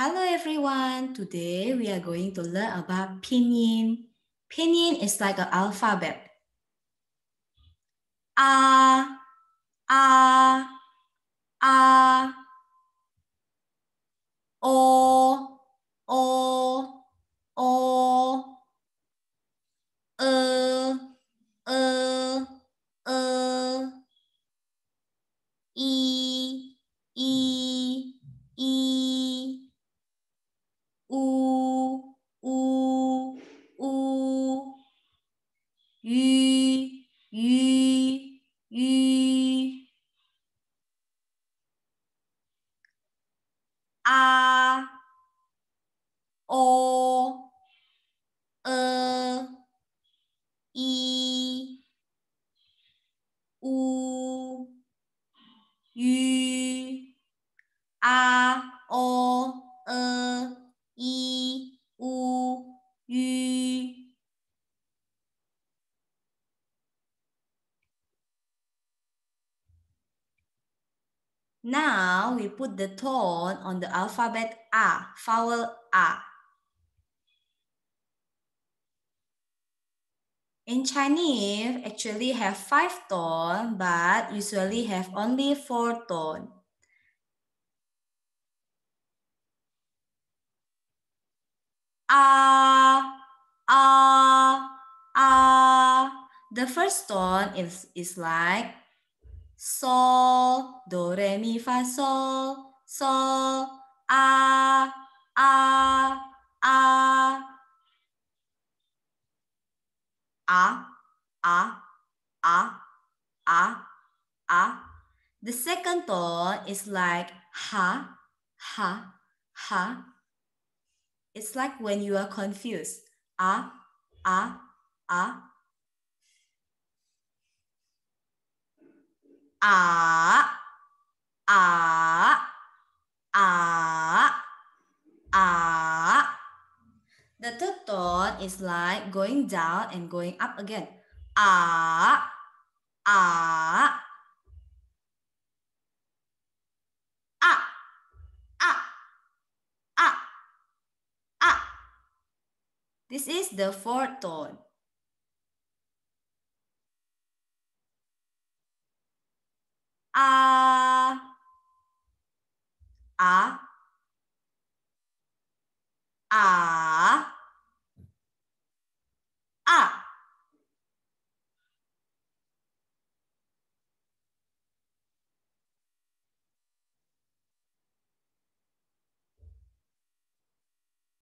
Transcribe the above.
Hello everyone. Today we are going to learn about pinyin. Pinyin is like an alphabet. A ah, a o e i u Now we put the tone on the alphabet A, vowel A. In Chinese, actually have five tone, but usually have only four tone. Ah, ah, ah. The first tone is, is like sol, do, re, mi, fa, sol, sol, a ah, ah, ah, ah, ah, The second tone is like ha, ha, ha. It's like when you are confused. Ah, ah, ah, ah, ah, ah, ah. The third tone is like going down and going up again. Ah, ah, ah, ah, ah, This is the fourth tone. a, a, a.